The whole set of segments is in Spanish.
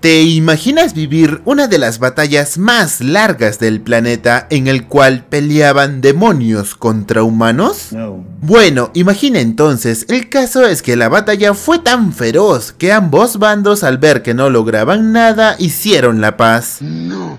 ¿Te imaginas vivir una de las batallas más largas del planeta en el cual peleaban demonios contra humanos? Bueno, imagina entonces, el caso es que la batalla fue tan feroz que ambos bandos al ver que no lograban nada hicieron la paz.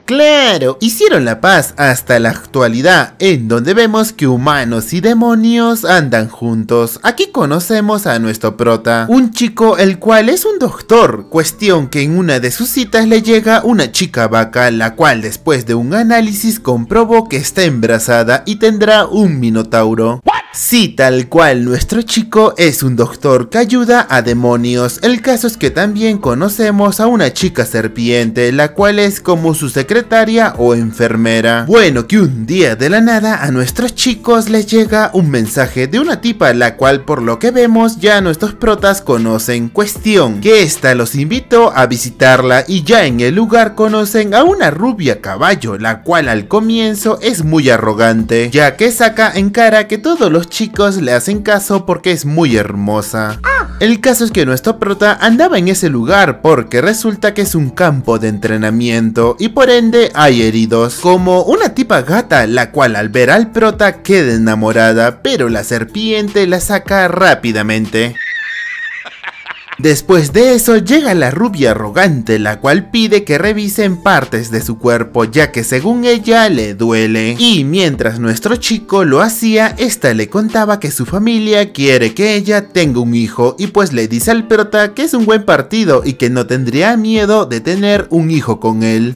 Claro, hicieron la paz hasta la actualidad, en donde vemos que humanos y demonios andan juntos. Aquí conocemos a nuestro prota, un chico el cual es un doctor, cuestión que en una de sus citas le llega una chica vaca, la cual después de un análisis comprobó que está embarazada y tendrá un minotauro si tal cual, nuestro chico es un doctor que ayuda a demonios. El caso es que también conocemos a una chica serpiente, la cual es como su secretaria o enfermera. Bueno, que un día de la nada a nuestros chicos les llega un mensaje de una tipa, la cual por lo que vemos ya nuestros protas conocen. Cuestión, que esta los invitó a visitarla y ya en el lugar conocen a una rubia caballo, la cual al comienzo es muy arrogante, ya que saca en cara que todos los los chicos le hacen caso porque es muy hermosa. El caso es que nuestro prota andaba en ese lugar porque resulta que es un campo de entrenamiento y por ende hay heridos, como una tipa gata la cual al ver al prota queda enamorada, pero la serpiente la saca rápidamente. Después de eso llega la rubia arrogante, la cual pide que revisen partes de su cuerpo ya que según ella le duele. Y mientras nuestro chico lo hacía, esta le contaba que su familia quiere que ella tenga un hijo y pues le dice al perota que es un buen partido y que no tendría miedo de tener un hijo con él.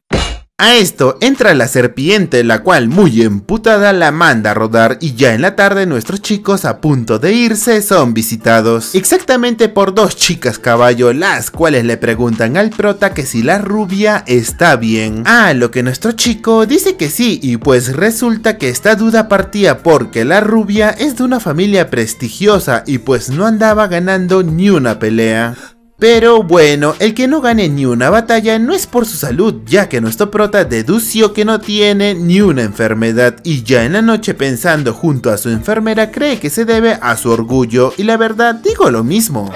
A esto entra la serpiente, la cual muy emputada la manda a rodar y ya en la tarde nuestros chicos a punto de irse son visitados exactamente por dos chicas caballo, las cuales le preguntan al prota que si la rubia está bien. A lo que nuestro chico dice que sí y pues resulta que esta duda partía porque la rubia es de una familia prestigiosa y pues no andaba ganando ni una pelea. Pero bueno, el que no gane ni una batalla no es por su salud, ya que nuestro prota dedució que no tiene ni una enfermedad y ya en la noche pensando junto a su enfermera cree que se debe a su orgullo y la verdad digo lo mismo.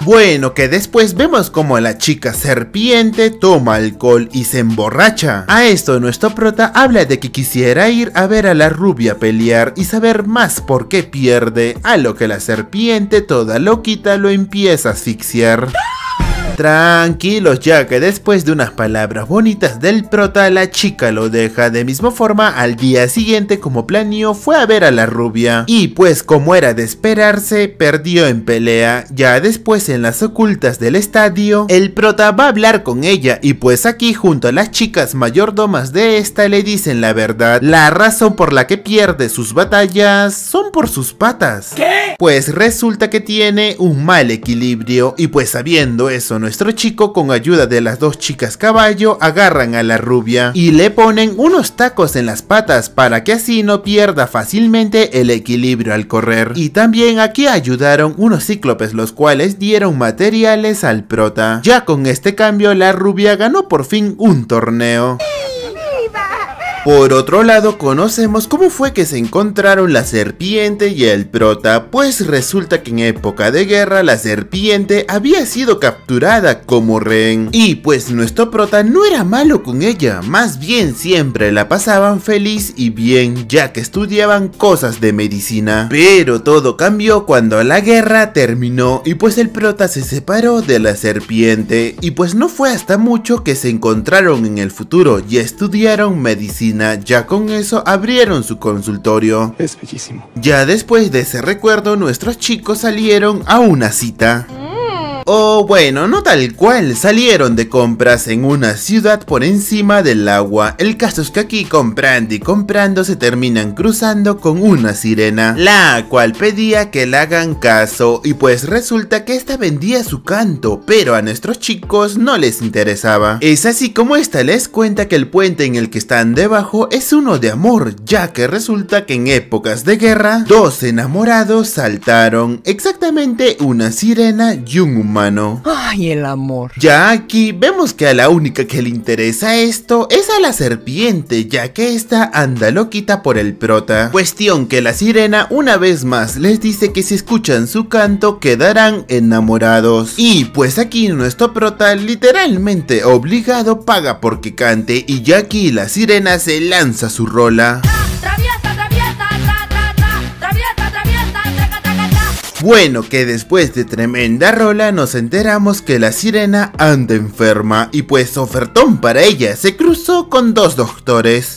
Bueno, que después vemos como la chica serpiente toma alcohol y se emborracha. A esto nuestro prota habla de que quisiera ir a ver a la rubia pelear y saber más por qué pierde, a lo que la serpiente toda loquita lo empieza a asfixiar. Tranquilos ya que después de unas palabras bonitas del prota, la chica lo deja de misma forma al día siguiente como planeó fue a ver a la rubia. Y pues como era de esperarse, perdió en pelea. Ya después en las ocultas del estadio, el prota va a hablar con ella y pues aquí junto a las chicas mayordomas de esta le dicen la verdad. La razón por la que pierde sus batallas son por sus patas. ¿Qué? Pues resulta que tiene un mal equilibrio y pues sabiendo eso nuestro chico, con ayuda de las dos chicas caballo, agarran a la rubia y le ponen unos tacos en las patas para que así no pierda fácilmente el equilibrio al correr. Y también aquí ayudaron unos cíclopes los cuales dieron materiales al prota. Ya con este cambio la rubia ganó por fin un torneo. Por otro lado, conocemos cómo fue que se encontraron la serpiente y el prota, pues resulta que en época de guerra la serpiente había sido capturada como rehén, y pues nuestro prota no era malo con ella, más bien siempre la pasaban feliz y bien, ya que estudiaban cosas de medicina. Pero todo cambió cuando la guerra terminó, y pues el prota se separó de la serpiente, y pues no fue hasta mucho que se encontraron en el futuro y estudiaron medicina ya con eso abrieron su consultorio. Es bellísimo. Ya después de ese recuerdo, nuestros chicos salieron a una cita. O oh, bueno, no tal cual, salieron de compras en una ciudad por encima del agua. El caso es que aquí comprando y comprando se terminan cruzando con una sirena, la cual pedía que le hagan caso y pues resulta que esta vendía su canto, pero a nuestros chicos no les interesaba. Es así como esta les cuenta que el puente en el que están debajo es uno de amor, ya que resulta que en épocas de guerra, dos enamorados saltaron, exactamente una sirena y un humano ¡Ay, el amor! Ya aquí vemos que a la única que le interesa esto es a la serpiente, ya que esta anda loquita por el prota. Cuestión que la sirena una vez más les dice que si escuchan su canto quedarán enamorados. Y pues aquí nuestro prota literalmente obligado paga porque cante y ya aquí la sirena se lanza su rola. Bueno, que después de tremenda rola nos enteramos que la sirena anda enferma y pues ofertón para ella se cruzó con dos doctores.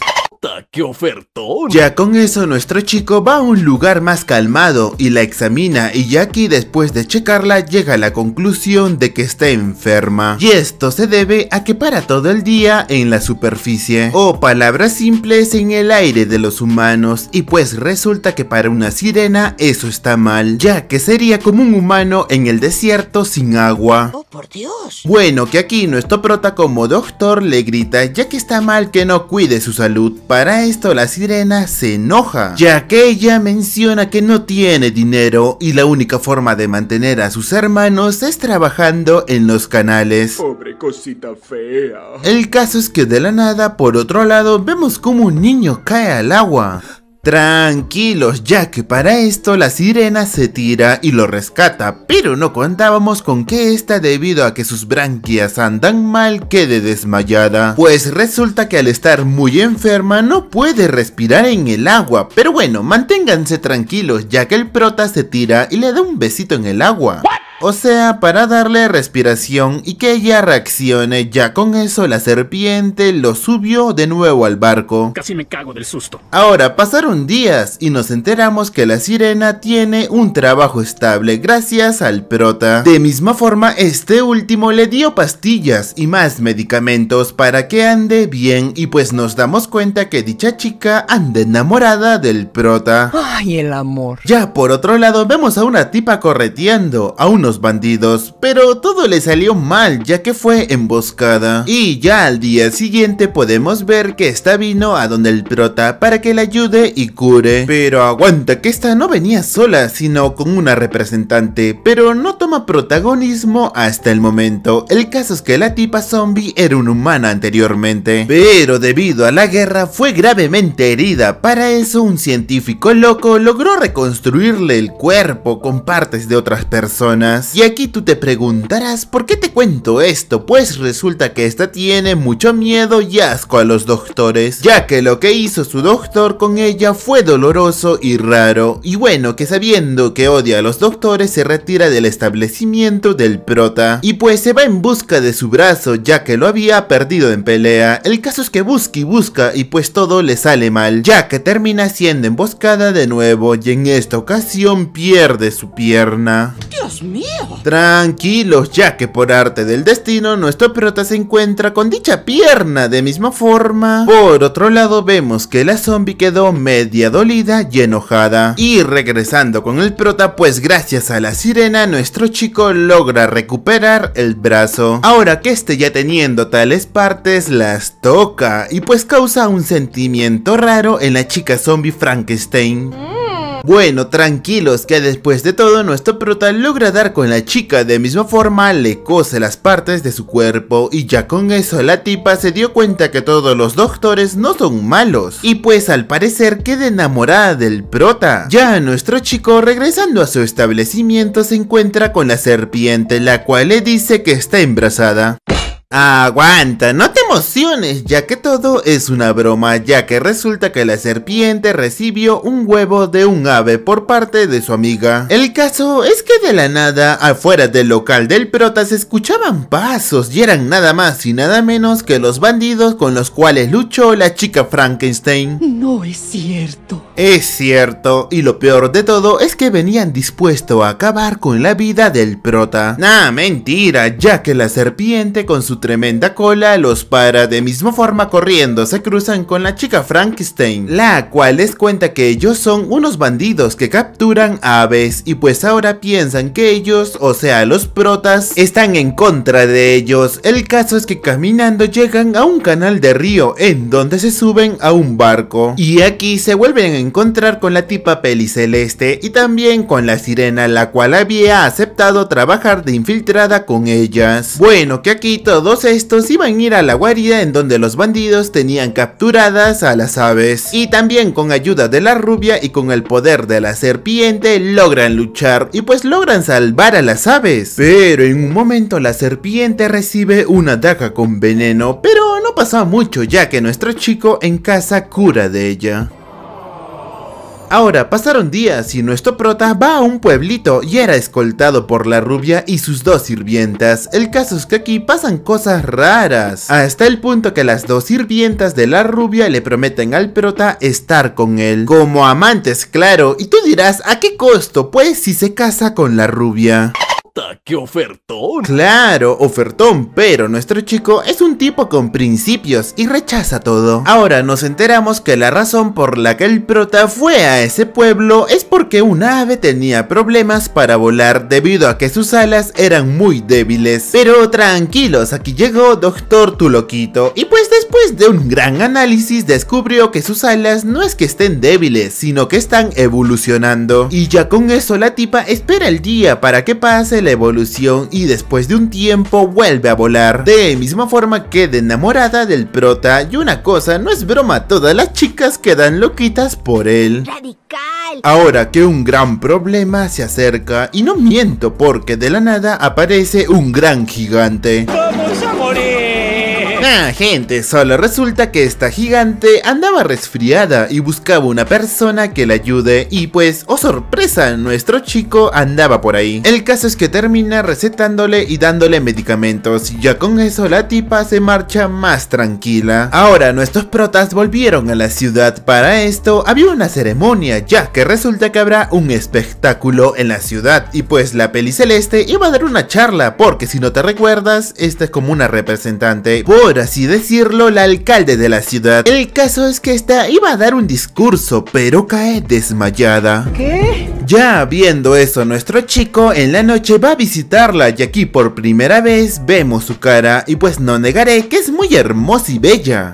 Ya con eso nuestro chico va a un lugar más calmado y la examina y ya Jackie después de checarla llega a la conclusión de que está enferma. Y esto se debe a que para todo el día en la superficie o oh, palabras simples en el aire de los humanos y pues resulta que para una sirena eso está mal ya que sería como un humano en el desierto sin agua. ¡Oh por Dios! Bueno que aquí nuestro prota como doctor le grita ya que está mal que no cuide su salud para esto, la sirena se enoja, ya que ella menciona que no tiene dinero y la única forma de mantener a sus hermanos es trabajando en los canales. Pobre cosita fea. El caso es que de la nada, por otro lado, vemos como un niño cae al agua. Tranquilos, ya que para esto la sirena se tira y lo rescata, pero no contábamos con que esta debido a que sus branquias andan mal quede desmayada, pues resulta que al estar muy enferma no puede respirar en el agua, pero bueno, manténganse tranquilos ya que el prota se tira y le da un besito en el agua. O sea, para darle respiración y que ella reaccione. Ya con eso la serpiente lo subió de nuevo al barco. Casi me cago del susto. Ahora pasaron días y nos enteramos que la sirena tiene un trabajo estable gracias al prota. De misma forma, este último le dio pastillas y más medicamentos para que ande bien y pues nos damos cuenta que dicha chica anda enamorada del prota. Ay, el amor. Ya por otro lado vemos a una tipa correteando a unos bandidos, pero todo le salió mal ya que fue emboscada. Y ya al día siguiente podemos ver que esta vino a donde el prota para que la ayude y cure. Pero aguanta que esta no venía sola sino con una representante, pero no toma protagonismo hasta el momento. El caso es que la tipa zombie era una humana anteriormente, pero debido a la guerra fue gravemente herida. Para eso un científico loco logró reconstruirle el cuerpo con partes de otras personas y aquí tú te preguntarás, ¿por qué te cuento esto? Pues resulta que esta tiene mucho miedo y asco a los doctores, ya que lo que hizo su doctor con ella fue doloroso y raro. Y bueno, que sabiendo que odia a los doctores, se retira del establecimiento del prota. Y pues se va en busca de su brazo, ya que lo había perdido en pelea. El caso es que busca y busca y pues todo le sale mal, ya que termina siendo emboscada de nuevo y en esta ocasión pierde su pierna. Tranquilos, ya que por arte del destino nuestro prota se encuentra con dicha pierna de misma forma. Por otro lado vemos que la zombie quedó media dolida y enojada. Y regresando con el prota pues gracias a la sirena nuestro chico logra recuperar el brazo. Ahora que esté ya teniendo tales partes las toca y pues causa un sentimiento raro en la chica zombie Frankenstein. Mm. Bueno, tranquilos que después de todo nuestro prota logra dar con la chica de misma forma, le cose las partes de su cuerpo y ya con eso la tipa se dio cuenta que todos los doctores no son malos y pues al parecer queda enamorada del prota. Ya nuestro chico regresando a su establecimiento se encuentra con la serpiente la cual le dice que está embarazada. Aguanta, no te emociones, ya que todo es una broma, ya que resulta que la serpiente recibió un huevo de un ave por parte de su amiga. El caso es que de la nada, afuera del local del prota se escuchaban pasos y eran nada más y nada menos que los bandidos con los cuales luchó la chica Frankenstein. No es cierto. Es cierto, y lo peor de todo es que venían dispuestos a acabar con la vida del prota. Nah, mentira, ya que la serpiente con su tremenda cola los para de misma forma corriendo se cruzan con la chica Frankenstein, la cual les cuenta que ellos son unos bandidos que capturan aves y pues ahora piensan que ellos, o sea los protas, están en contra de ellos. El caso es que caminando llegan a un canal de río en donde se suben a un barco y aquí se vuelven a encontrar con la tipa peliceleste y también con la sirena la cual había aceptado trabajar de infiltrada con ellas. Bueno que aquí todo todos estos iban a ir a la guarida en donde los bandidos tenían capturadas a las aves. Y también con ayuda de la rubia y con el poder de la serpiente logran luchar y pues logran salvar a las aves. Pero en un momento la serpiente recibe una daga con veneno, pero no pasa mucho ya que nuestro chico en casa cura de ella. Ahora pasaron días y nuestro prota va a un pueblito y era escoltado por la rubia y sus dos sirvientas. El caso es que aquí pasan cosas raras, hasta el punto que las dos sirvientas de la rubia le prometen al prota estar con él, como amantes claro, y tú dirás ¿a qué costo? Pues si se casa con la rubia. ¡Qué ofertón! Claro, ofertón, pero nuestro chico es un tipo con principios y rechaza todo. Ahora nos enteramos que la razón por la que el prota fue a ese pueblo es porque un ave tenía problemas para volar debido a que sus alas eran muy débiles. Pero tranquilos, aquí llegó Doctor Tuloquito y pues después de un gran análisis descubrió que sus alas no es que estén débiles, sino que están evolucionando. Y ya con eso la tipa espera el día para que pase la evolución y después de un tiempo vuelve a volar. De misma forma queda enamorada del prota y una cosa no es broma, todas las chicas quedan loquitas por él. Ahora que un gran problema se acerca y no miento porque de la nada aparece un gran gigante. Ah, gente, solo resulta que esta gigante andaba resfriada y buscaba una persona que la ayude y pues, oh sorpresa, nuestro chico andaba por ahí. El caso es que termina recetándole y dándole medicamentos ya con eso la tipa se marcha más tranquila. Ahora, nuestros protas volvieron a la ciudad. Para esto había una ceremonia ya que resulta que habrá un espectáculo en la ciudad y pues la peli celeste iba a dar una charla porque si no te recuerdas, esta es como una representante por por así decirlo, el alcalde de la ciudad. El caso es que esta iba a dar un discurso, pero cae desmayada. ¿Qué? Ya viendo eso, nuestro chico en la noche va a visitarla y aquí por primera vez vemos su cara y pues no negaré que es muy hermosa y bella.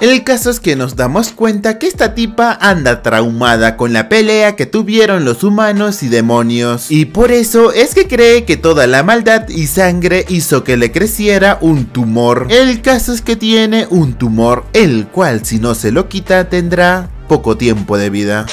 El caso es que nos damos cuenta que esta tipa anda traumada con la pelea que tuvieron los humanos y demonios. Y por eso es que cree que toda la maldad y sangre hizo que le creciera un tumor. El caso es que tiene un tumor, el cual si no se lo quita tendrá poco tiempo de vida.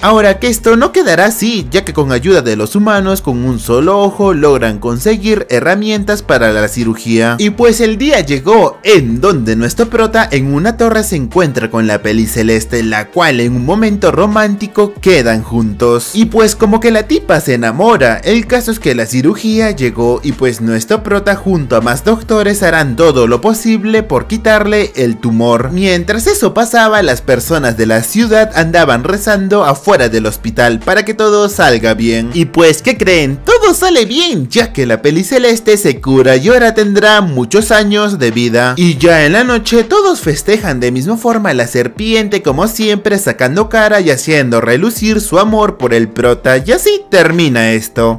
Ahora que esto no quedará así, ya que con ayuda de los humanos con un solo ojo logran conseguir herramientas para la cirugía. Y pues el día llegó en donde nuestro prota en una torre se encuentra con la peli celeste, la cual en un momento romántico quedan juntos. Y pues como que la tipa se enamora, el caso es que la cirugía llegó y pues nuestro prota junto a más doctores harán todo lo posible por quitarle el tumor. Mientras eso pasaba, las personas de la ciudad andaban rezando afuera fuera del hospital para que todo salga bien. Y pues, ¿qué creen? Todo sale bien, ya que la peli celeste se cura y ahora tendrá muchos años de vida. Y ya en la noche todos festejan de misma forma a la serpiente como siempre sacando cara y haciendo relucir su amor por el prota y así termina esto.